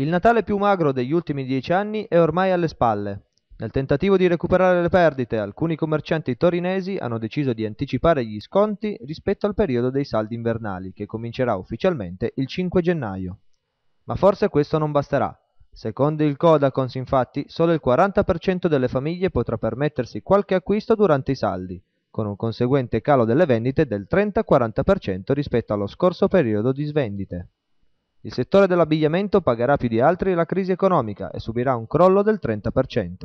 Il Natale più magro degli ultimi dieci anni è ormai alle spalle. Nel tentativo di recuperare le perdite, alcuni commercianti torinesi hanno deciso di anticipare gli sconti rispetto al periodo dei saldi invernali, che comincerà ufficialmente il 5 gennaio. Ma forse questo non basterà. Secondo il Codacons, infatti, solo il 40% delle famiglie potrà permettersi qualche acquisto durante i saldi, con un conseguente calo delle vendite del 30-40% rispetto allo scorso periodo di svendite. Il settore dell'abbigliamento pagherà più di altri la crisi economica e subirà un crollo del 30%.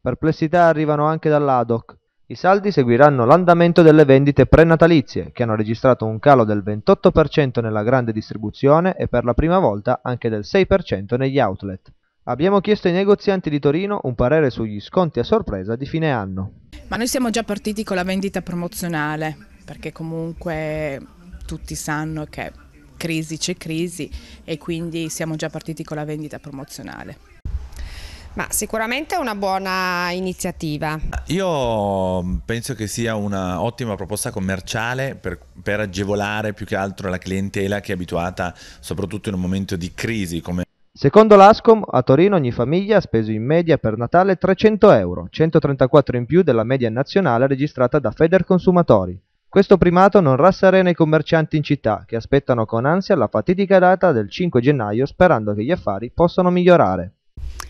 Perplessità arrivano anche dall'ADOC. I saldi seguiranno l'andamento delle vendite prenatalizie, che hanno registrato un calo del 28% nella grande distribuzione e per la prima volta anche del 6% negli outlet. Abbiamo chiesto ai negozianti di Torino un parere sugli sconti a sorpresa di fine anno. Ma noi siamo già partiti con la vendita promozionale, perché comunque tutti sanno che crisi c'è crisi e quindi siamo già partiti con la vendita promozionale. Ma sicuramente è una buona iniziativa. Io mm, penso che sia un'ottima proposta commerciale per, per, agevolare più che altro la clientela che è abituata soprattutto in un momento di crisi come Secondo l'ASCOM, a Torino ogni famiglia ha speso in media per Natale 300 euro, 134 in più della media nazionale registrata da Feder Consumatori. Questo primato non rasserena i commercianti in città, che aspettano con ansia la fatidica data del 5 gennaio sperando che gli affari possano migliorare.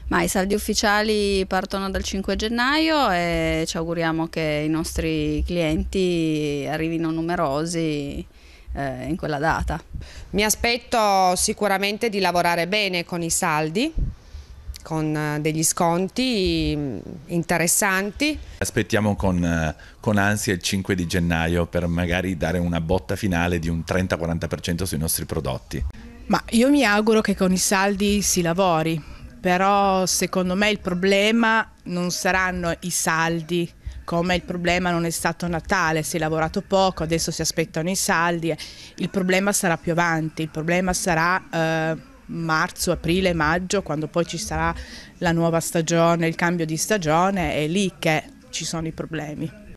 Ma i saldi ufficiali partono dal 5 gennaio e ci auguriamo che i nostri clienti arrivino numerosi eh, in quella data. Mi aspetto sicuramente di lavorare bene con i saldi, con eh, degli sconti mm, interessanti. Aspettiamo con, eh, con ansia il 5 di gennaio per magari dare una botta finale di un 30-40% sui nostri prodotti. Ma io mi auguro che con i saldi si lavori, però secondo me il problema non saranno i saldi, come il problema non è stato Natale, si è lavorato poco, adesso si aspettano i saldi, il problema sarà più avanti, il problema sarà... Eh, marzo, aprile, maggio, quando poi ci sarà la nuova stagione, il cambio di stagione, è lì che ci sono i problemi.